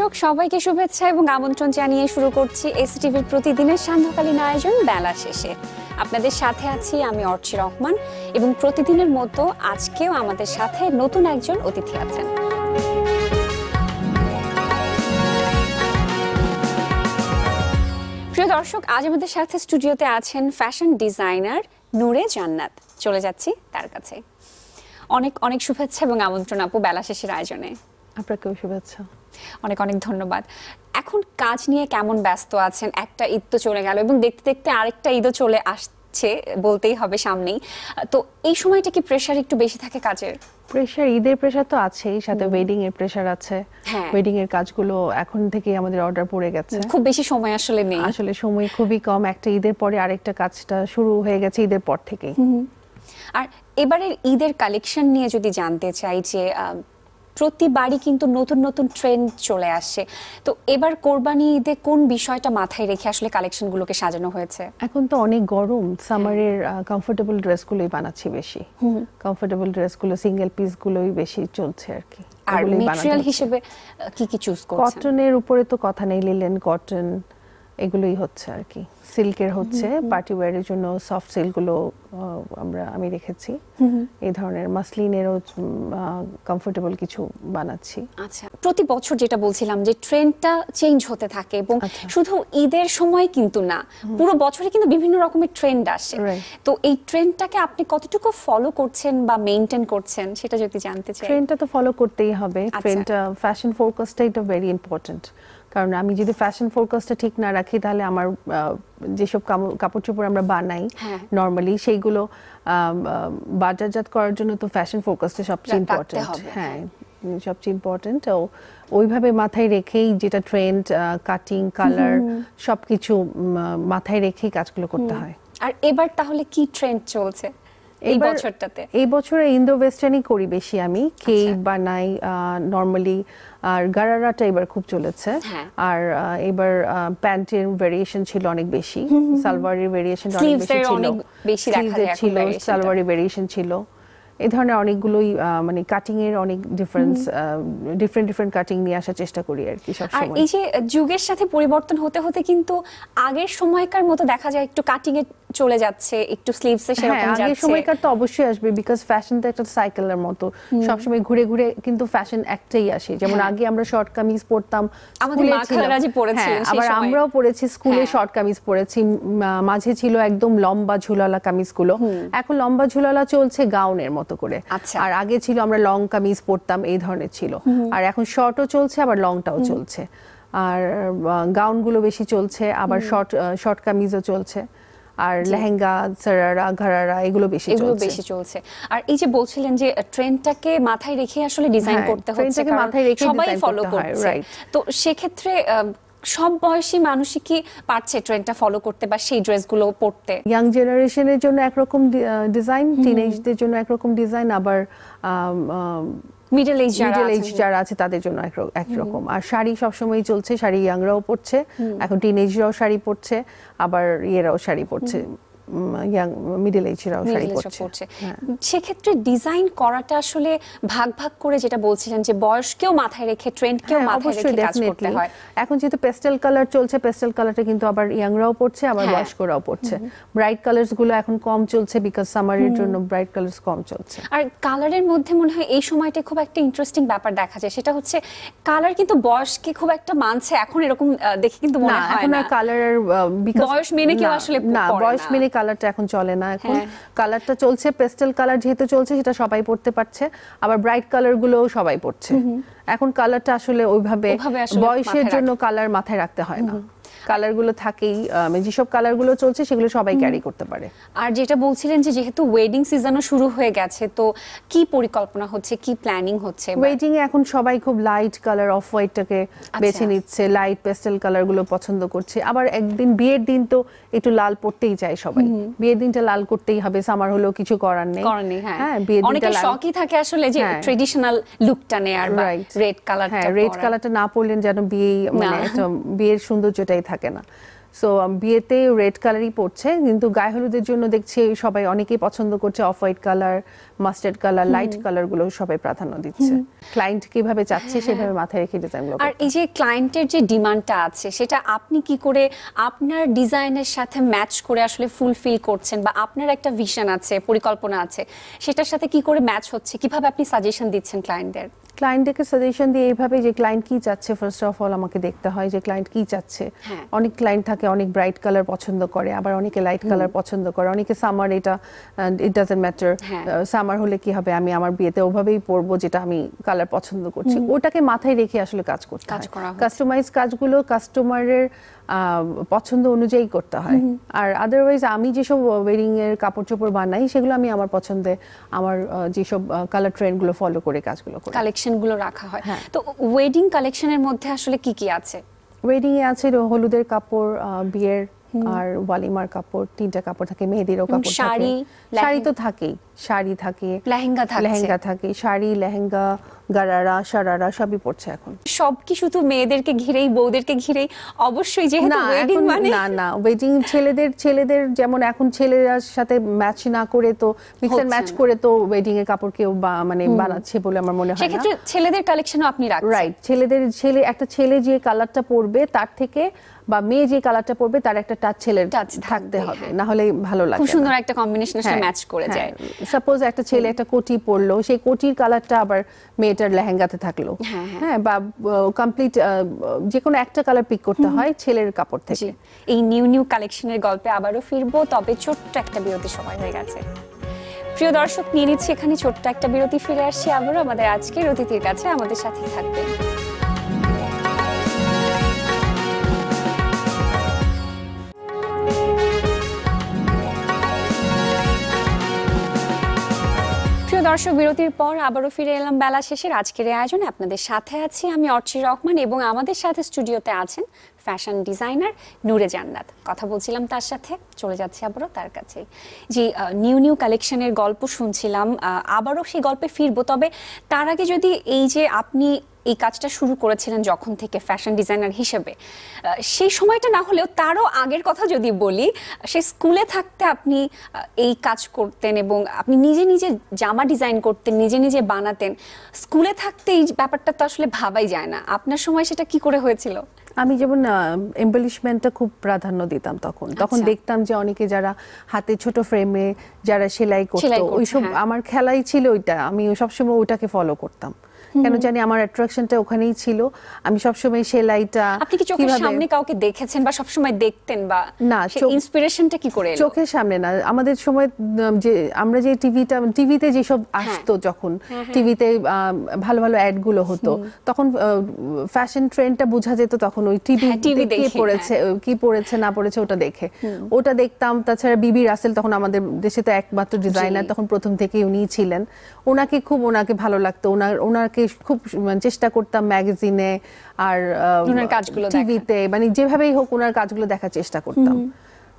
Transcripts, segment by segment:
দর্শক সবাইকে শুভেচ্ছা এবং আমন্ত্রণ জানিয়ে শুরু করছি এসটিভির প্রতিদিনের সান্ধ্যকালীন আয়োজন বেলা শেষে আপনাদের সাথে আছি আমি অর্চি রহমান এবং প্রতিদিনের মতো আজকেও আমাদের সাথে নতুন একজন অতিথি আছেন প্রিয় দর্শক আজ আমাদের সাথে স্টুডিওতে আছেন ফ্যাশন ডিজাইনার নূরে জান্নাত চলে যাচ্ছি তার কাছে অনেক অনেক শুভেচ্ছা এবং আমন্ত্রণ আপু বেলা শেষের আয়োজনে আপনাকেও শুভেচ্ছা অনেক অনেক ধন্যবাদ এখন কাজ নিয়ে কেমন ব্যস্ত আছেন একটা ঈদ তো চলে গেল এবং দেখতে দেখতে আরেকটা ঈদও চলে আসছে বলতেই হবে সামনেই তো এই সময়টা কি প্রেশার একটু বেশি থাকে কাজের প্রেশার ঈদের প্রেশার তো আছেই সাথে ওয়েডিং এর প্রেশার আছে ওয়েডিং হ্যাঁ। এর কাজগুলো এখন থেকে আমাদের অর্ডার পড়ে গেছে খুব বেশি সময় আসলে নেই আসলে সময় খুবই কম একটা ঈদের পরে আরেকটা কাজটা শুরু হয়ে গেছে ঈদের পর থেকেই আর এবারের ঈদের কালেকশন নিয়ে যদি জানতে চাই যে প্রতিবারই কিন্তু নতুন নতুন ট্রেন্ড চলে আসে তো এবার কোরবানি ঈদে কোন বিষয়টা মাথায় রেখে আসলে কালেকশনগুলোকে সাজানো হয়েছে এখন তো অনেক গরম সামারের কমফোর্টেবল ড্রেসগুলোই বানাচ্ছি বেশি কমফোর্টেবল ড্রেসগুলো সিঙ্গেল পিসগুলোই বেশি চলছে আর কি আর মেটেরিয়াল হিসেবে কি কি চুজ করছেন কটনের উপরে তো কথা নেই লিলেন কটন এগুলোই হচ্ছে আর কি সিল্কের হচ্ছে পার্টি ওয়ারের জন্য সফট সিল্কগুলো আমরা আমি রেখেছি এই ধরনের মাসলিনেরও কমফোর্টেবল কিছু বানাচ্ছি আচ্ছা প্রতি বছর যেটা বলছিলাম যে ট্রেন্ডটা চেঞ্জ হতে থাকে এবং আচ্ছা। শুধু ঈদের সময় কিন্তু না পুরো বছরে কিন্তু বিভিন্ন রকমের ট্রেন্ড আসে তো এই ট্রেন্ডটাকে আপনি কতটুকু ফলো করছেন বা মেনটেন করছেন সেটা যদি জানতে চাই ট্রেন্ডটা তো ফলো করতেই হবে ট্রেন্ডটা ফ্যাশন ফোকাসটা তো ভেরি ইম্পর্টেন্ট কারণ আমি যদি ফ্যাশন ফোরকাস্টটা ঠিক না রাখি তাহলে আমার যেসব কাপড় চোপড় আমরা বানাই নর্মালি হ্যাঁ। সেইগুলো বাজারজাত করার জন্য তো ফ্যাশন ফোরকাস্টটা সবচেয়ে ইম্পর্টেন্ট হ্যাঁ সবচেয়ে ইম্পর্টেন্ট ও ওইভাবে মাথায় রেখেই যেটা ট্রেন্ড কাটিং কালার সব কিছু মাথায় রেখেই কাজগুলো করতে হয় আর এবার তাহলে কি ট্রেন্ড চলছে এই বছরটাতে এই বছরে ইন্দো ওয়েস্টার্নই করি বেশি আমি কে বানাই নর্মালি আর গারারাটা এবার খুব চলেছে হ্যাঁ। আর এবার প্যান্টের ভেরিয়েশন ছিল অনেক বেশি সালোয়ারের ভেরিয়েশন অনেক বেশি ছিল বেশি ছিল সালোয়ারের ভেরিয়েশন ছিল এই ধরনের অনেকগুলোই মানে কাটিং এর অনেক ডিফারেন্স ডিফারেন্ট ডিফারেন্ট কাটিং নিয়ে আসার চেষ্টা করি আর কি সব সময় আর এই যে যুগের সাথে পরিবর্তন হতে হতে কিন্তু আগের সময়কার মতো দেখা যায় একটু কাটিং এর চলে যাচ্ছে একটু স্লিভসে হ্যাঁ, সেরকম যাচ্ছে আগে সময়কার তো অবশ্যই আসবে বিকজ ফ্যাশন তো একটা সাইকেলের মতো সবসময় ঘুরে ঘুরে কিন্তু ফ্যাশন একটাই আসে যেমন হ্যাঁ। আগে আমরা শর্ট কামিজ পরতাম আমাদের মাখারা যে পরেছিলেন হ্যাঁ, আবার আমরাও পরেছি স্কুলে শর্ট কামিজ পরেছি মাঝে ছিল একদম লম্বা ঝুলালা কামিজগুলো এখন লম্বা ঝুলালা চলছে গাউনের মতো করে আচ্ছা। আর আগে ছিল আমরা লং কামিজ পরতাম এই ধরনের ছিল আর এখন শর্টও চলছে আবার লংটাও চলছে আর গাউনগুলো বেশি চলছে আবার শর্ট শর্ট কামিজও চলছে আর লেহেঙ্গা সারারা ঘরারা এগুলো বেশি এগুলো বেশি চলছে আর এই যে বলছিলেন যে ট্রেন্ডটাকে মাথায় রেখে আসলে ডিজাইন হ্যাঁ, করতে হচ্ছে মাথায় রেখে সবাই ফলো করছে তো সেক্ষেত্রে সব বয়সী মানুষই কি পারছে ট্রেন্ডটা ফলো করতে বা সেই ড্রেসগুলো পরতে ইয়াং জেনারেশনের জন্য একরকম ডিজাইন টিনেজদের জন্য একরকম ডিজাইন আবার মিডল এজ মিডল এজ যারা আছে তাদের জন্য একরকম আর শাড়ি সবসময় চলছে শাড়ি ইয়াংরাও পরছে এখন টিনেজরাও শাড়ি পরছে আবার ইয়েরাও শাড়ি পরছে ইয়াং মিডল এজরাও শাড়ি পরছে হ্যাঁ। সেক্ষেত্রে ডিজাইন করাটা আসলে ভাগ ভাগ করে যেটা বলছিলেন যে বয়সকেও মাথায় রেখে ট্রেন্ডকেও হ্যাঁ, মাথায় রেখে কাজ করতে হয় এখন যেহেতু পেস্টেল কালার চলছে পেস্টেল কালারটা কিন্তু আবার ইয়াংরাও পরছে আবার হ্যাঁ। বয়স্করাও পরছে ব্রাইট কালারস গুলো এখন কম চলছে বিকজ সামারের জন্য ব্রাইট কালারস কম চলছে আর কালারের মধ্যে মনে হয় এই সময়টা খুব একটা ইন্টারেস্টিং ব্যাপার দেখা যায় সেটা হচ্ছে কালার কিন্তু বয়সকে খুব একটা মানছে এখন এরকম দেখে কিন্তু মনে হয় না এখন কালার বিকজ বয়স মেনে কেউ আসলে না বয়স মেনে কালারটা এখন চলে না এখন কালারটা হ্যাঁ। চলছে পেস্টেল কালার যেহেতু চলছে সেটা সবাই পড়তে পারছে আবার ব্রাইট কালার গুলোও সবাই পড়ছে এখন কালারটা আসলে ওইভাবে বয়সের জন্য কালার মাথায় রাখতে হয় না কালারগুলো থাকেই মানে যেসব কালারগুলো চলছে সেগুলো সবাই ক্যারি করতে পারে আর যেটা বলছিলেন যে যেহেতু ওয়েডিং সিজনও শুরু হয়ে গেছে তো কি পরিকল্পনা হচ্ছে কি প্ল্যানিং হচ্ছে ওয়েডিং এ এখন সবাই খুব লাইট কালার অফ হোয়াইটটাকে বেছে নিচ্ছে লাইট পেস্টেল কালারগুলো পছন্দ করছে আবার একদিন বিয়ের দিন তো একটু লাল পড়তেই চায় সবাই বিয়ের দিনটা লাল করতেই হবে সামার হলো কিছু করার নেই করার নেই হ্যাঁ, হ্যাঁ বিয়ের দিনটা অনেকে শখই থাকে আসলে যে ট্রেডিশনাল হ্যাঁ। লুকটা নেয়ার বা রেড কালারটা হ্যাঁ রেড কালারটা না পরলেন যেন বিয়ে মানে বিয়ের সৌন্দর্যটাই থাকে না সো um, বিয়েতে রেড কালারই পড়ছে কিন্তু গায়ে হলুদের জন্য দেখছি সবাই অনেকেই পছন্দ করছে off white colour mustard colour light কালারগুলো সবাই প্রাধান্য দিচ্ছে ক্লায়েন্ট কিভাবে চাচ্ছে হ্যাঁ, সেভাবে হ্যাঁ। মাথায় রেখে ডিজাইনগুলো আর এই যে ক্লায়েন্টের যে ডিমান্ডটা আছে সেটা আপনি কি করে আপনার ডিজাইনের সাথে ম্যাচ করে আসলে ফুলফিল করছেন বা আপনার একটা ভিশন আছে পরিকল্পনা আছে সেটার সাথে কি করে ম্যাচ হচ্ছে কিভাবে আপনি সাজেশন দিচ্ছেন ক্লায়েন্টদের ক্লায়েন্টকে সাজেশন দিয়ে এইভাবে যে ক্লায়েন্ট কি চাচ্ছে ফার্স্ট অফ অল আমাকে দেখতে হয় যে ক্লায়েন্ট কি চাচ্ছে হ্যাঁ। অনেক ক্লায়েন্ট থাকে অনেক ব্রাইট কালার পছন্দ করে আবার অনেকে লাইট কালার পছন্দ করে অনেকে সামার এটা ইট ডাজেন্ট ম্যাটার সামার হলে কি হবে আমি আমার বিয়েতে ওভাবেই পরবো যেটা আমি কালার পছন্দ করছি ওটাকে মাথায় রেখে আসলে কাজ করতে হয় কাস্টমাইজ কাজগুলো কাস্টমারের পছন্দ অনুযায়ী করতে হয় আর আদারওয়াইজ আমি যেসব ওয়েডিং এর কাপড় চোপড় বানাই সেগুলো আমি আমার পছন্দে আমার যেসব কালার ট্রেন্ড গুলো ফলো করে কাজগুলো করি গুলো রাখা হয় হ্যাঁ। তো ওয়েডিং কালেকশনের মধ্যে আসলে কি কি আছে ওয়েডিং এ আছে হলুদের কাপড় বিয়ের আর ওয়ালিমার কাপড় তিনটা কাপড় থাকে মেহেদিরও কাপড় শাড়ি শাড়ি তো থাকেই শাড়ি থাকে লেহেঙ্গা থাকে লেহেঙ্গা থাকে শাড়ি লেহেঙ্গা গারারা সারারা সবই পড়ছে এখন সব কি শুধু মেয়েদেরকে ঘিরেই বউদেরকে ঘিরেই অবশ্যই যেহেতু ওয়েডিং মানে না না ওয়েডিং ছেলেদের ছেলেদের যেমন এখন ছেলেরা সাথে ম্যাচ না করে তো ম্যাচ করে তো ওয়েডিং কাপড় কেউ মানে বানাচ্ছে বলে আমার মনে হয় সেক্ষেত্রে ছেলেদের কালেকশনও আপনি রাখছেন রাইট ছেলেদের ছেলে একটা ছেলে যে কালারটা পরবে তার থেকে বা মেয়ে যে কালারটা পরবে তার একটা টাচ ছেলের টাচ থাকতে হবে হ্যাঁ। না হলে ভালো লাগে খুব সুন্দর একটা কম্বিনেশন সাথে ম্যাচ করে হ্যাঁ, যায় সাপোজ একটা ছেলে একটা কোটি পরলো সেই কোটির কালারটা আবার মেয়েটার লেহেঙ্গাতে থাকলো হ্যাঁ, হ্যাঁ।, হ্যাঁ বা কমপ্লিট যে কোনো একটা কালার পিক করতে হয় ছেলের কাপড় থেকে এই নিউ নিউ কালেকশনের গল্পে আবারও ফিরবো তবে ছোট্ট একটা বিরতি সময় হয়ে গেছে প্রিয় দর্শক নিয়ে নিচ্ছি এখানে ছোট্ট একটা বিরতি ফিরে আসছি আবারও আমাদের আজকের অতিথির কাছে আমাদের সাথে থাকবেন দর্শক বিরতির পর আবারও ফিরে এলাম বেলা শেষের আজকের আয়োজনে আপনাদের সাথে আছি আমি অর্চি রহমান এবং আমাদের সাথে স্টুডিওতে আছেন ফ্যাশন ডিজাইনার নূরে জান্নাত কথা বলছিলাম তার সাথে চলে যাচ্ছি আবারও তার কাছেই জি নিউ নিউ কালেকশনের গল্প শুনছিলাম আবারও সেই গল্পে ফিরবো তবে তার আগে যদি এই যে আপনি এই কাজটা শুরু করেছিলেন যখন থেকে ফ্যাশন ডিজাইনার হিসেবে সেই সময়টা না হলেও তারও আগের কথা যদি বলি সে স্কুলে থাকতে আপনি এই কাজ করতেন এবং আপনি নিজে নিজে জামা ডিজাইন করতেন নিজে নিজে বানাতেন স্কুলে থাকতে এই ব্যাপারটা তো আসলে ভাবাই যায় না আপনার সময় সেটা কি করে হয়েছিল আমি যেমন এম্বেলিশমেন্টটা খুব প্রাধান্য দিতাম তখন তখন আচ্ছা। দেখতাম যে অনেকে যারা হাতে ছোট ফ্রেমে যারা সেলাই করতো ওইসব হ্যাঁ। আমার খেলাই ছিল ওইটা আমি সবসময় ওটাকে ফলো করতাম কেন জানি আমার অ্যাট্রাকশনটা ওখানেই ছিল আমি সবসময় সেলাইটা আপনি কি চোখের সামনে কাউকে দেখেছেন বা সবসময় দেখতেন বা না ইন্সপিরেশনটা কি করে চোখের সামনে না আমাদের সময় যে আমরা যে টিভিটা টিভিতে মানে যেসব হ্যাঁ। আসতো যখন টিভিতে হ্যাঁ, হ্যাঁ। ভালো ভালো অ্যাড গুলো হতো তখন ফ্যাশন ট্রেন্ডটা বোঝা যেত তখন ওই টিভি টিভি কি পড়েছে কি পড়েছে না পড়েছে ওটা দেখে ওটা দেখতাম তাছাড়া বিবি রাসেল তখন আমাদের দেশে তো একমাত্র ডিজাইনার তখন প্রথম থেকেই উনিই ছিলেন ওনাকে খুব ওনাকে ভালো লাগতো ওনার ওনাকে খুব মানে চেষ্টা করতাম ম্যাগাজিনে আর টিভিতে মানে যেভাবেই হোক ওনার কাজগুলো দেখার চেষ্টা করতাম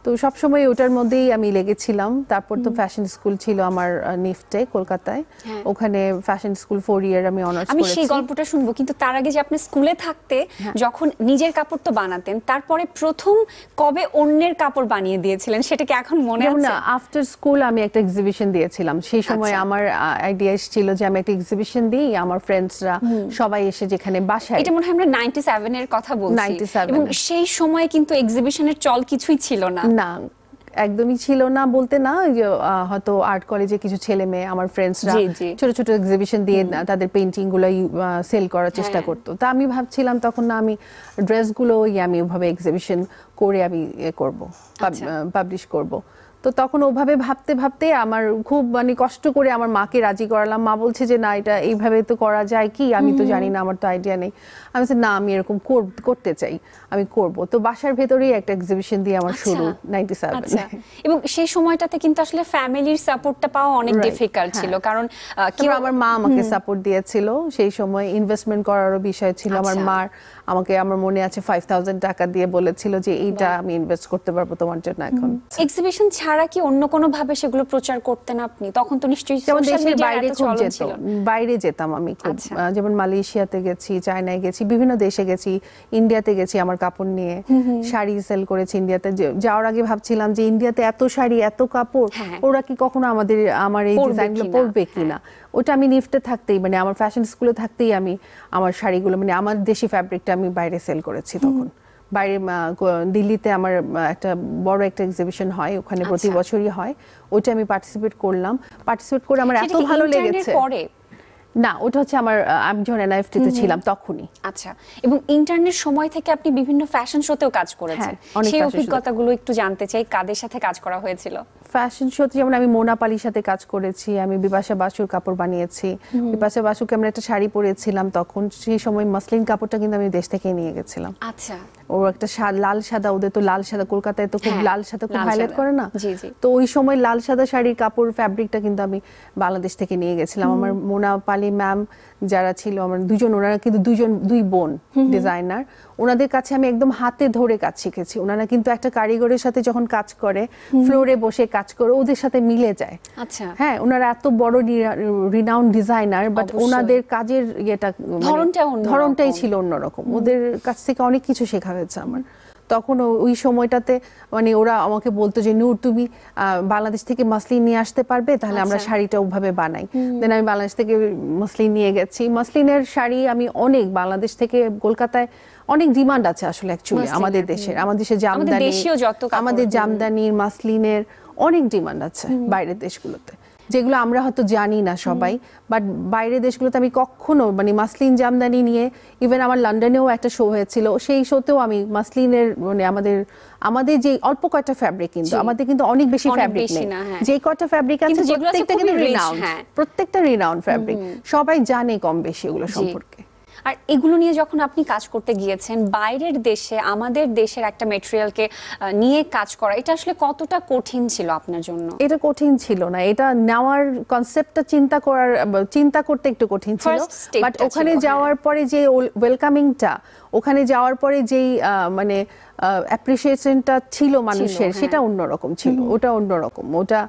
তো সব সময় ওটার মধ্যেই আমি লেগেছিলাম তারপর তো ফ্যাশন স্কুল ছিল আমার নিফটে কলকাতায় হ্যাঁ। ওখানে ফ্যাশন স্কুল ফোর ইয়ার আমি অনার্স করেছি আমি সেই গল্পটা শুনবো কিন্তু তার আগে যে আপনি স্কুলে থাকতে হ্যাঁ। যখন নিজের কাপড় তো বানাতেন তারপরে প্রথম কবে অন্যের কাপড় বানিয়ে দিয়েছিলেন সেটা কি এখন মনে আছে না আফটার স্কুল আমি একটা এক্সিবিশন দিয়েছিলাম সেই সময় আচ্ছা। আমার আইডিয়া এসেছিল যে আমি একটা এক্সিবিশন দিই আমার ফ্রেন্ডসরা সবাই এসে যেখানে বাসায় এটা মনে হয় আমরা 97 এর কথা বলছি এবং সেই সময় কিন্তু এক্সিবিশনের চল কিছুই ছিল না না একদমই ছিল না বলতে না হয়তো আর্ট কলেজে কিছু ছেলে মেয়ে আমার ফ্রেন্ডসরা ছোট ছোট এক্সিবিশন দিয়ে তাদের পেন্টিং গুলো সেল করার চেষ্টা হ্যাঁ। করতো তা আমি ভাবছিলাম তখন না আমি ড্রেসগুলো আমি ওভাবে এক্সিবিশন করে আমি করব পাবলিশ করব তো তখন ওভাবে ভাবতে ভাবতে আমার খুব মানে কষ্ট করে আমার মাকে রাজি করালাম মা বলছে যে না এটা এইভাবে তো করা যায় কি আমি তো জানি না আমার তো আইডিয়া নেই আমি বলছি না আমি এরকম করতে চাই আমি করব তো বাসার ভেতরেই একটা এক্সিবিশন দিয়ে আমার শুরু নাইনটি আচ্ছা। সেভেন আচ্ছা। এবং সেই সময়টাতে কিন্তু আসলে ফ্যামিলির সাপোর্টটা পাওয়া অনেক ডিফিকাল্ট হ্যাঁ। ছিল কারণ কেউ আমার মা আমাকে সাপোর্ট দিয়েছিল সেই সময় ইনভেস্টমেন্ট করারও বিষয় ছিল আমার আচ্ছা। মার আমাকে আমার মনে আছে ফাইভ টাকা দিয়ে বলেছিল যে এইটা আমি ইনভেস্ট করতে পারবো তোমার জন্য এখন এক্সিবিশন ছাড়া কি অন্য কোনো ভাবে সেগুলো প্রচার করতেন আপনি তখন তো নিশ্চয়ই দেশের বাইরে খুব যেতাম বাইরে যেতাম আমি খুব আচ্ছা। যেমন মালয়েশিয়াতে গেছি চায়নায় গেছি বিভিন্ন দেশে গেছি ইন্ডিয়াতে গেছি আমার কাপড় নিয়ে শাড়ি সেল করেছি ইন্ডিয়াতে যাওয়ার আগে ভাবছিলাম যে ইন্ডিয়াতে এত শাড়ি এত কাপড় হ্যাঁ। ওরা কি কখনো আমাদের আমার এই ডিজাইনগুলো পরবে হ্যাঁ। কিনা ওটা আমি নিফটে থাকতেই মানে আমার ফ্যাশন স্কুলে থাকতেই আমি আমার শাড়িগুলো মানে আমার দেশি ফ্যাব্রিকটা আমি বাইরে সেল করেছি তখন বাইরে দিল্লিতে আমার একটা বড় একটা এক্সিবিশন হয় ওখানে প্রতি আচ্ছা। বছরই হয় ওইটা আমি পার্টিসিপেট করলাম পার্টিসিপেট করে আমার এত ভালো লেগেছে না ওটা হচ্ছে আমার আমি যখন এনআইএফটি তে ছিলাম তখনই আচ্ছা এবং ইন্টারনেট সময় থেকে আপনি বিভিন্ন ফ্যাশন শোতেও কাজ করেছেন হ্যাঁ, সেই অভিজ্ঞতাগুলো একটু জানতে চাই কাদের সাথে কাজ করা হয়েছিল ফ্যাশন শোতে যেমন আমি মোনা পালির সাথে কাজ করেছি আমি বিপাশা বাসুর কাপড় বানিয়েছি বিপাশা বাসুকে আমরা একটা শাড়ি পরেছিলাম তখন সেই সময় মাসলিন কাপড়টা কিন্তু আমি দেশ থেকে নিয়ে গেছিলাম আচ্ছা ও একটা লাল সাদা ওদের তো লাল সাদা কলকাতায় তো খুব হ্যাঁ, লাল সাদা খুব হাইলাইট করে না তো ওই সময় লাল সাদা শাড়ির কাপড় ফ্যাব্রিকটা কিন্তু আমি বাংলাদেশ থেকে নিয়ে গেছিলাম আমার মোনা পালি ম্যাম যারা ছিল আমার দুজন ওনারা কিন্তু দুজন দুই বোন ডিজাইনার ওনাদের কাছে আমি একদম হাতে ধরে কাজ শিখেছি ওনারা কিন্তু একটা কারিগরের সাথে যখন কাজ করে ফ্লোরে বসে কাজ করে ওদের সাথে মিলে যায় আচ্ছা হ্যাঁ ওনারা এত বড় রিনাউন ডিজাইনার বাট ওনাদের কাজের ইয়েটা মানে ধরনটাই ছিল অন্যরকম ওদের কাছ থেকে অনেক কিছু শেখা হয়েছে আমার তখন ওই সময়টাতে মানে ওরা আমাকে বলতো যে নূর তুমি বাংলাদেশ থেকে মাসলিন নিয়ে আসতে পারবে তাহলে আমরা আচ্ছা। শাড়িটা ওভাবে বানাই দেন আমি বাংলাদেশ থেকে মাসলিন নিয়ে গেছি মাসলিনের শাড়ি আমি অনেক বাংলাদেশ থেকে কলকাতায় অনেক ডিমান্ড আছে আসলে অ্যাকচুয়ালি আমাদের দেশের আমাদের দেশে জামদানি আমাদের জামদানির মাসলিনের অনেক ডিমান্ড আছে বাইরের দেশগুলোতে যেগুলো আমরা হয়তো জানি না সবাই বাট বাইরের দেশগুলোতে আমি কখনো মানে মাসলিন জামদানি নিয়ে ইভেন আমার লন্ডনেও একটা শো হয়েছিল সেই শোতেও আমি মাসলিনের মানে আমাদের আমাদের যে অল্প কয়টা ফ্যাব্রিক কিন্তু আমাদের কিন্তু অনেক বেশি ফ্যাব্রিক নেই হ্যাঁ। যে কয়টা ফ্যাব্রিক আছে প্রত্যেকটা কিন্তু রিনাউন্ড হ্যাঁ। প্রত্যেকটা রিনাউন্ড ফ্যাব্রিক সবাই জানে কম বেশি এগুলো সম্পর্কে আর এগুলো নিয়ে যখন আপনি কাজ করতে গিয়েছেন বাইরের দেশে আমাদের দেশের একটা মেটেরিয়ালকে নিয়ে কাজ করা এটা আসলে কতটা কঠিন ছিল আপনার জন্য এটা কঠিন ছিল না এটা নেওয়ার কনসেপ্টটা চিন্তা করার চিন্তা করতে একটু কঠিন ছিল বাট ওখানে হ্যাঁ। যাওয়ার পরে যে ওয়েলকামিংটা ওখানে যাওয়ার পরে যেই মানে অ্যাপ্রিসিয়েশনটা ছিল মানুষের হ্যাঁ। সেটা অন্যরকম ছিল ওটা অন্যরকম ওটা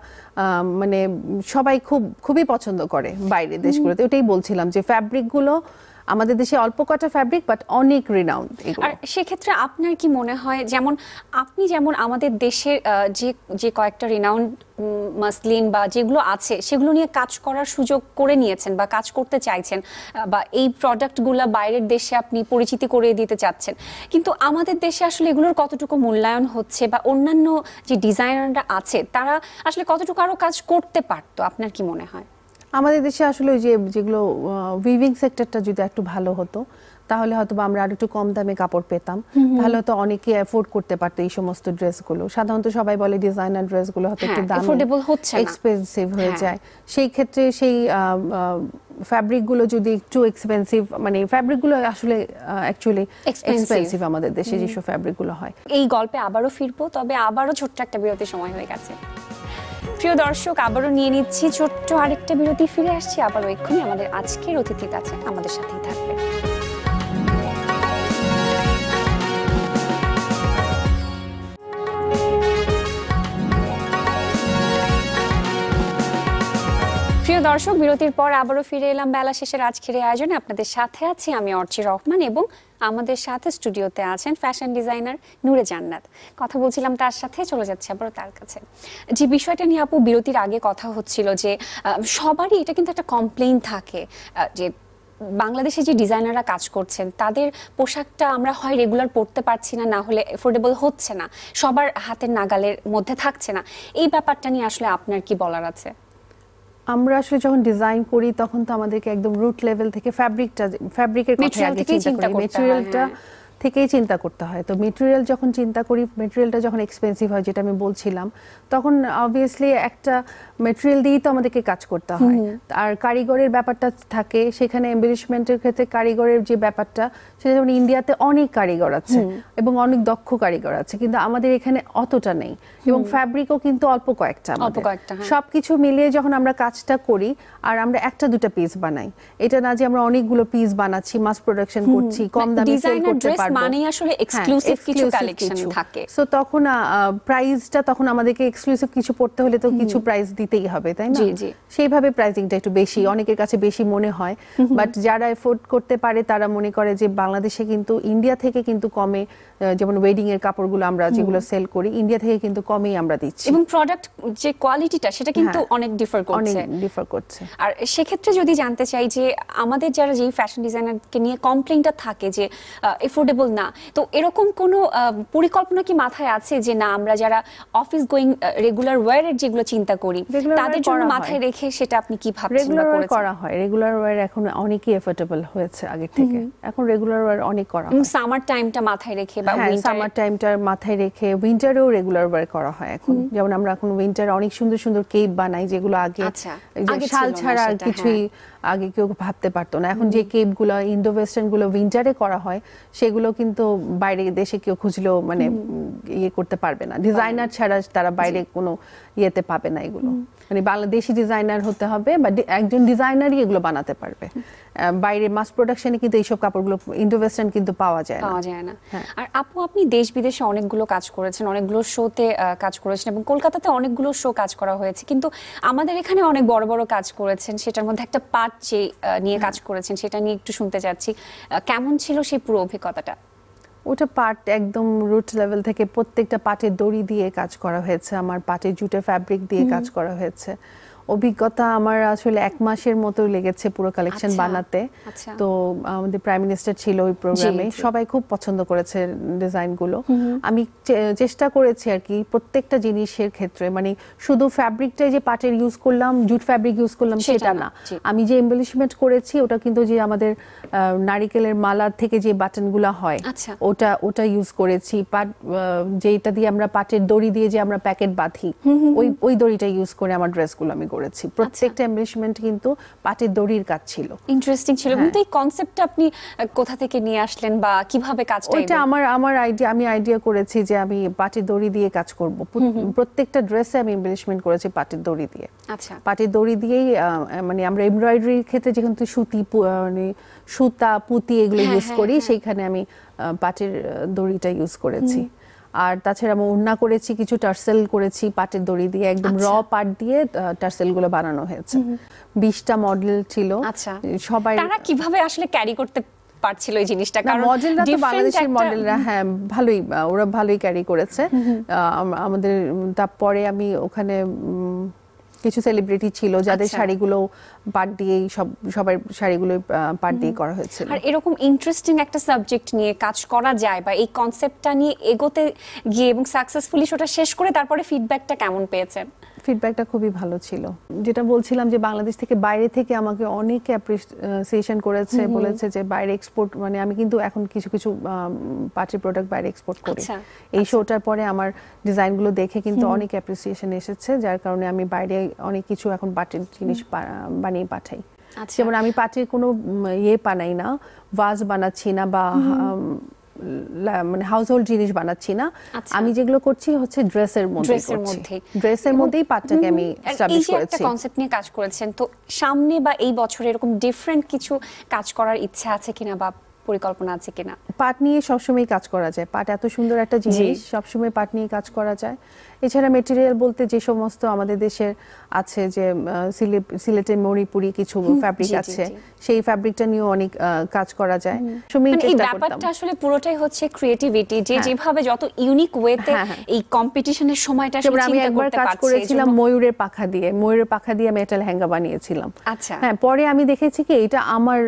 মানে সবাই খুব খুবই পছন্দ করে বাইরের দেশগুলোতে ওটাই বলছিলাম যে ফ্যাব্রিকগুলো আমাদের দেশে অল্প কটা ফ্যাব্রিক বাট অনেক রিনাউন্ড আর সেক্ষেত্রে আপনার কি মনে হয় যেমন আপনি যেমন আমাদের দেশের যে যে কয়েকটা রিনাউন্ড মাসলিন বা যেগুলো আছে সেগুলো নিয়ে কাজ করার সুযোগ করে নিয়েছেন বা কাজ করতে চাইছেন বা এই প্রোডাক্টগুলো বাইরের দেশে আপনি পরিচিতি করে দিতে চাচ্ছেন কিন্তু আমাদের দেশে আসলে এগুলোর কতটুকু মূল্যায়ন হচ্ছে বা অন্যান্য যে ডিজাইনাররা আছে তারা আসলে কতটুকু আরও কাজ করতে পারতো আপনার কি মনে হয় আমাদের দেশে আসলে ওই যে যেগুলো উইভিং সেক্টরটা যদি একটু ভালো হতো তাহলে হয়তো বা আমরা আর একটু কম দামে কাপড় পেতাম তাহলে হয়তো অনেকে অ্যাফোর্ড করতে পারতো এই সমস্ত ড্রেসগুলো সাধারণত সবাই বলে ডিজাইনার ড্রেসগুলো হয়তো একটু হ্যাঁ, দাম এক্সপেন্সিভ হয়ে হ্যাঁ। যায় সেই ক্ষেত্রে সেই ফ্যাব্রিকগুলো যদি একটু এক্সপেন্সিভ মানে ফ্যাব্রিকগুলো আসলে অ্যাকচুয়ালি এক্সপেন্সিভ আমাদের দেশে যেসব ফ্যাব্রিকগুলো হয় এই গল্পে আবারও ফিরবো তবে আবারও ছোট্ট একটা বিরতির সময় হয়ে গেছে প্রিয় দর্শক আবারও নিয়ে নিচ্ছি ছোট্ট আরেকটা বিরতি ফিরে আসছি আবারও এক্ষুনি আমাদের আজকের অতিথি কাছে আমাদের সাথেই থাকবে প্রিয় দর্শক বিরতির পর আবারও ফিরে এলাম বেলা শেষের আজকের আয়োজনে আপনাদের সাথে আছি আমি অর্চি রহমান এবং আমাদের সাথে স্টুডিওতে আছেন ফ্যাশন ডিজাইনার নূরে জান্নাত কথা বলছিলাম তার সাথে চলে যাচ্ছে আবারও তার কাছে যে বিষয়টা নিয়ে আপু বিরতির আগে কথা হচ্ছিল যে সবারই এটা কিন্তু একটা কমপ্লেন থাকে যে বাংলাদেশে যে ডিজাইনাররা কাজ করছেন তাদের পোশাকটা আমরা হয় রেগুলার পরতে পারছি না না হলে এফোর্ডেবল হচ্ছে না সবার হাতের নাগালের মধ্যে থাকছে না এই ব্যাপারটা নিয়ে আসলে আপনার কি বলার আছে আমরা আসলে যখন ডিজাইন করি তখন তো আমাদেরকে একদম রুট লেভেল থেকে ফ্যাব্রিকটা ফ্যাব্রিকের কথা আগে চিন্তা করি মেটেরিয়ালটা থেকেই চিন্তা করতে হয় তো মেটেরিয়াল যখন চিন্তা করি মেটেরিয়ালটা যখন এক্সপেন্সিভ হয় যেটা আমি বলছিলাম তখন অবভিয়াসলি একটা মেটেরিয়াল দিয়েই তো আমাদেরকে কাজ করতে হয় আর কারিগরের ব্যাপারটা থাকে সেখানে এম্বেলিশমেন্টের ক্ষেত্রে কারিগরের যে ব্যাপারটা সেটা যেমন ইন্ডিয়াতে অনেক কারিগর আছে এবং অনেক দক্ষ কারিগর আছে কিন্তু আমাদের এখানে অতটা নেই এবং ফ্যাব্রিকও কিন্তু অল্প কয়েকটা হ্যাঁ। সব কিছু মিলিয়ে যখন আমরা কাজটা করি আর আমরা একটা দুটা পিস বানাই এটা না যে আমরা অনেকগুলো পিস বানাচ্ছি মাস প্রোডাকশন করছি কম মানে দামে সেল করতে পারি পারবো মানেই আসলে এক্সক্লুসিভ হ্যাঁ, কিছু কালেকশন থাকে সো তখন প্রাইসটা তখন আমাদেরকে এক্সক্লুসিভ কিছু পড়তে হলে তো কিছু প্রাইস দিতেই হবে তাই না সেইভাবে একটু বেশি অনেকের কাছে বেশি মনে হয় বাট যারা এফোর্ড করতে পারে তারা মনে করে যে বাংলাদেশে কিন্তু ইন্ডিয়া থেকে কিন্তু কমে যেমন ওয়েডিং এর কাপড়গুলো আমরা যেগুলো সেল করি ইন্ডিয়া থেকে কিন্তু কমেই আমরা দিচ্ছি এবং প্রোডাক্ট যে কোয়ালিটিটা সেটা কিন্তু হ্যাঁ, অনেক ডিফার করছে অনেক ডিফার করছে আর সেক্ষেত্রে যদি জানতে চাই যে আমাদের যারা যেই ফ্যাশন ডিজাইনারকে নিয়ে কমপ্লেইনটা থাকে যে এফোর্ডেবল পসিবল না তো এরকম কোন পরিকল্পনা কি মাথায় আছে যে না আমরা যারা অফিস গোয়িং রেগুলার ওয়্যারের যেগুলো চিন্তা করি তাদের জন্য মাথায় রেখে সেটা আপনি কি ভাবছেন রেগুলার করা হয় রেগুলার ওয়্যার এখন অনেকই এফোর্ডেবল হয়েছে আগে থেকে এখন রেগুলার ওয়্যার অনেক করা হয় সামার টাইমটা মাথায় রেখে বা উইন্টার সামার টাইমটার মাথায় রেখে উইন্টারেও রেগুলার ওয়্যার করা হয় এখন যেমন আমরা এখন উইন্টার অনেক সুন্দর সুন্দর কেপ বানাই যেগুলো আগে আচ্ছা, শাল ছাড়া আর কিছুই হ্যাঁ। আগে কেউ ভাবতে পারতো না এখন যে কেপগুলো ইন্ডো ওয়েস্টার্নগুলো উইন্টারে করা হয় সেগুলো কিন্তু বাইরে দেশে কেউ খুঁজলেও মানে ইয়ে করতে পারবে না ডিজাইনার ছাড়া তারা বাইরে কোনো ইয়েতে পাবে না এগুলো মানে বাংলাদেশি ডিজাইনার হতে হবে বা একজন ডিজাইনারই এগুলো বানাতে পারবে বাইরে মাস প্রোডাকশনে কিন্তু এইসব কাপড়গুলো ইন্ডো ওয়েস্টার্ন কিন্তু পাওয়া যায় পাওয়া যায় না হ্যাঁ। আর আপু আপনি দেশ বিদেশে অনেকগুলো কাজ করেছেন অনেকগুলো শোতে কাজ করেছেন এবং কলকাতাতে অনেকগুলো শো কাজ করা হয়েছে কিন্তু আমাদের এখানে অনেক বড় বড় কাজ করেছেন সেটার মধ্যে একটা পাট নিয়ে কাজ করেছেন সেটা নিয়ে একটু শুনতে চাচ্ছি কেমন ছিল সেই পুরো অভিজ্ঞতাটা ওটা পার্ট একদম রুট লেভেল থেকে প্রত্যেকটা পাটের দড়ি দিয়ে কাজ করা হয়েছে আমার পাটের জুটে ফ্যাব্রিক দিয়ে কাজ করা হয়েছে অভিজ্ঞতা আমার আসলে এক মাসের মতো লেগেছে পুরো কালেকশন আচ্ছা, বানাতে আচ্ছা। তো আমাদের প্রাইম মিনিস্টার ছিল ওই প্রোগ্রামে সবাই খুব পছন্দ করেছে ডিজাইনগুলো আমি চেষ্টা করেছি আর কি প্রত্যেকটা জিনিসের ক্ষেত্রে মানে শুধু ফ্যাব্রিকটাই যে পাটের ইউজ করলাম জুট ফ্যাব্রিক ইউজ করলাম সেটা না আমি যে এমবেলিশমেন্ট করেছি ওটা কিন্তু যে আমাদের নারিকেলের মালা থেকে যে বাটনগুলো হয় আচ্ছা। ওটা ওটা ইউজ করেছি পাট যেটা দিয়ে আমরা পাটের দড়ি দিয়ে যে আমরা প্যাকেট বাঁধি ওই ওই দড়িটা ইউজ করে আমার ড্রেসগুলো আমি করেছি প্রত্যেকটা এমবেলিশমেন্ট আচ্ছা। কিন্তু পাটের দড়ির কাজ ছিল ইন্টারেস্টিং ছিল হ্যাঁ। কিন্তু এই কনসেপ্টটা আপনি কোথা থেকে নিয়ে আসলেন বা কিভাবে কাজটা এটা আমার আমার আইডিয়া আমি আইডিয়া করেছি যে আমি পাটের দড়ি দিয়ে কাজ করব প্রত্যেকটা ড্রেসে আমি এমবেলিশমেন্ট করেছি পাটের দড়ি দিয়ে আচ্ছা পাটের দড়ি দিয়েই মানে আমরা এমব্রয়ডারির ক্ষেত্রে যেখানে সুতি মানে সুতা পুঁতি এগুলো ইউজ হ্যাঁ, হ্যাঁ, করি সেইখানে আমি পাটের দড়িটা ইউজ করেছি আর তাছাড়া আমি ওড়না করেছি কিছু টার্সেল করেছি পাটের দড়ি দিয়ে একদম র আচ্ছা। পাট দিয়ে টার্সেলগুলো বানানো হয়েছে বিশটা মডেল ছিল আচ্ছা। সবাই তারা কিভাবে আসলে ক্যারি করতে পারছিল এই জিনিসটা কারণ মডেলরা তো বাংলাদেশের মডেলরা হ্যাঁ ভালোই ওরা ভালোই ক্যারি করেছে আমাদের তারপরে আমি ওখানে কিছু সেলিব্রিটি ছিল যাদের আচ্ছা। শাড়িগুলো পাট দিয়ে সব সবার শাড়িগুলো পাট দিয়ে করা হয়েছিল আর এরকম ইন্টারেস্টিং একটা সাবজেক্ট নিয়ে কাজ করা যায় বা এই কনসেপ্টটা নিয়ে এগোতে গিয়ে এবং সাকসেসফুলি সেটা শেষ করে তারপরে ফিডব্যাকটা কেমন পেয়েছেন ফিডব্যাকটা খুবই ভালো ছিল যেটা বলছিলাম যে বাংলাদেশ থেকে বাইরে থেকে আমাকে অনেক অ্যাপ্রিসিয়েশন করেছে বলেছে যে বাইরে এক্সপোর্ট মানে আমি কিন্তু এখন কিছু কিছু পার্টি প্রোডাক্ট বাইরে এক্সপোর্ট করি আচ্ছা, এই শোটার আচ্ছা। পরে আমার ডিজাইনগুলো দেখে কিন্তু অনেক অ্যাপ্রিসিয়েশন এসেছে যার কারণে আমি বাইরে অনেক কিছু এখন পার্টির জিনিস বানিয়ে পাঠাই আচ্ছা। যেমন আমি পার্টির কোনো ইয়ে বানাই না ভাজ বানাচ্ছি না বা মানে হাউসহোল্ড জিনিস বানাচ্ছি না আচ্ছা। আমি যেগুলো করছি হচ্ছে ড্রেসের মধ্যে ড্রেসের মধ্যেই পাটটাকে আমি এস্টাবলিশ করেছি একটা কনসেপ্ট নিয়ে কাজ করেছেন তো সামনে বা এই বছর এরকম ডিফারেন্ট কিছু কাজ করার ইচ্ছা আছে কিনা বা পরিকল্পনা আছে কিনা পাট নিয়ে সবসময় কাজ করা যায় পাট এত সুন্দর একটা জিনিস সবসময় পাট নিয়ে কাজ করা যায় এছাড়া মেটেরিয়াল বলতে যে সমস্ত আমাদের দেশের আছে যে সিলেটের মণিপুরি কিছু ফ্যাব্রিক আছে সেই ফ্যাব্রিকটা নিয়ে অনেক কাজ করা যায় মানে এই ব্যাপারটা আসলে পুরোটাই হচ্ছে ক্রিয়েটিভিটি যে হ্যাঁ। যেভাবে যত ইউনিক ওয়েতে হ্যাঁ, হ্যাঁ। এই কম্পিটিশনের সময়টা আমি একবার কাজ করেছিলাম ময়ূরের পাখা দিয়ে ময়ূরের পাখা দিয়ে মেটাল হ্যাঙ্গা বানিয়েছিলাম আচ্ছা হ্যাঁ পরে আমি দেখেছি কি এটা আমার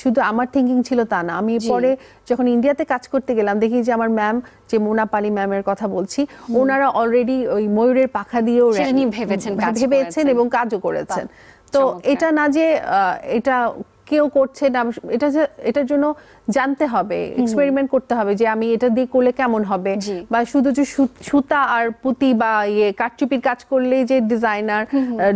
শুধু আমার থিঙ্কিং ছিল তা না আমি পরে যখন ইন্ডিয়াতে কাজ করতে গেলাম দেখি যে আমার ম্যাম যে মোনা পালি ম্যামের কথা বলছি ওনারা অলরেডি ওই ময়ূরের পাখা দিয়েও ভেবেছেন ভেবেছেন এবং কাজও করেছেন তো এটা না যে এটা কেউ করছে না এটা এটার জন্য জানতে হবে এক্সপেরিমেন্ট করতে হবে যে আমি এটা দিয়ে করলে কেমন হবে বা শুধু যে সুতা আর পুঁতি বা ইয়ে কাঠচুপির কাজ করলে যে ডিজাইনার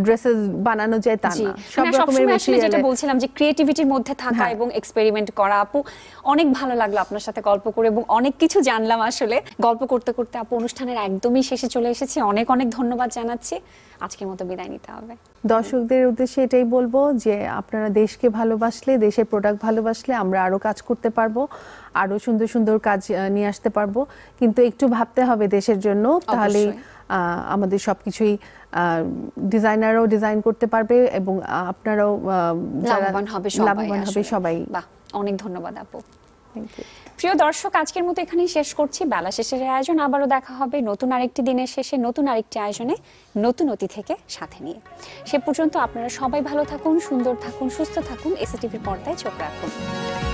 ড্রেসেস বানানো যায় তা না সব রকমের যেটা বলছিলাম যে ক্রিয়েটিভিটির মধ্যে থাকা হ্যাঁ। এবং এক্সপেরিমেন্ট করা আপু অনেক ভালো লাগলো আপনার সাথে গল্প করে এবং অনেক কিছু জানলাম আসলে গল্প করতে করতে আপু অনুষ্ঠানের একদমই শেষে চলে এসেছি অনেক অনেক ধন্যবাদ জানাচ্ছি আজকের মতো বিদায় নিতে হবে দর্শকদের উদ্দেশ্যে এটাই বলবো যে আপনারা দেশকে ভালোবাসলে দেশের প্রোডাক্ট ভালোবাসলে আমরা আরো কাজ করতে করতে পারবো আরো সুন্দর সুন্দর কাজ নিয়ে আসতে পারবো কিন্তু একটু ভাবতে হবে দেশের জন্য তাহলে আমাদের সবকিছুই ডিজাইনারও ডিজাইন করতে পারবে এবং আপনারাও লাভবান হবে সবাই অনেক ধন্যবাদ আপু প্রিয় দর্শক আজকের মতো এখানে শেষ করছি বেলা শেষের আয়োজন আবারও দেখা হবে নতুন আরেকটি দিনের শেষে নতুন আরেকটি আয়োজনে নতুন অতি থেকে সাথে নিয়ে সে পর্যন্ত আপনারা সবাই ভালো থাকুন সুন্দর থাকুন সুস্থ থাকুন এসএটিভির পর্দায় চোখ রাখুন